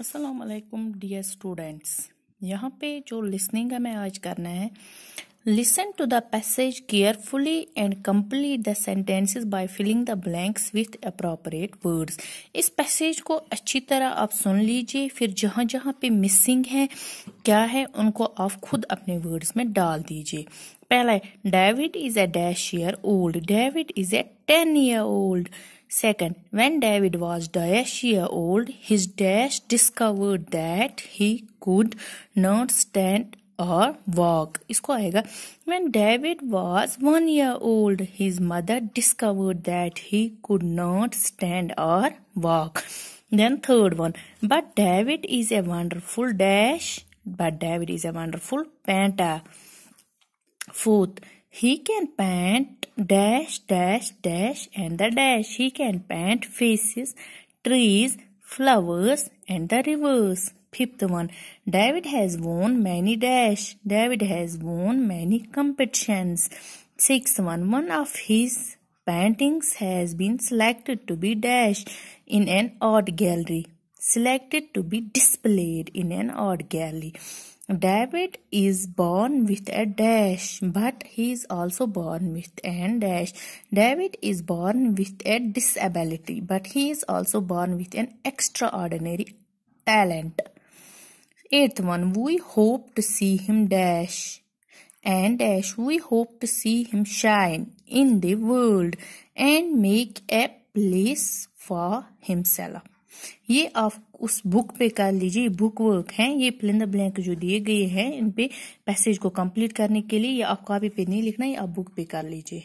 असलकुम dear students यहाँ पे जो लिसनिंग है मैं आज करना है listen to the passage carefully and complete the sentences by filling the blanks with appropriate words इस पैसेज को अच्छी तरह आप सुन लीजिए फिर जहाँ जहाँ पे मिसिंग है क्या है उनको आप खुद अपने वर्ड्स में डाल दीजिए पहला है David is a dash year old David is a ten year old Second, when David was dash year old, his dash discovered that he could not stand or walk. इसको आएगा When David was one year old, his mother discovered that he could not stand or walk. Then third one, but David is a wonderful dash. But David is a wonderful painter. Fourth, he can paint dash dash dash and the dash. He can paint faces, trees, flowers and the rivers. Fifth one, David has won many dash. David has won many competitions. Sixth one, one of his paintings has been selected to be dash in an art gallery. Selected to be displayed in an art gallery. David is born with a dash, but he is also born with an dash. David is born with a disability, but he is also born with an extraordinary talent. Eighth one, we hope to see him dash. And dash, we hope to see him shine in the world and make a place for himself. ये आप उस book पे कर लीजिए book work है ये फिलिंद the blank जो दिए गए हैं इन पे पैसेज को कंप्लीट करने के लिए ये आप कॉपी पे नहीं लिखना ये आप बुक पे कर लीजिए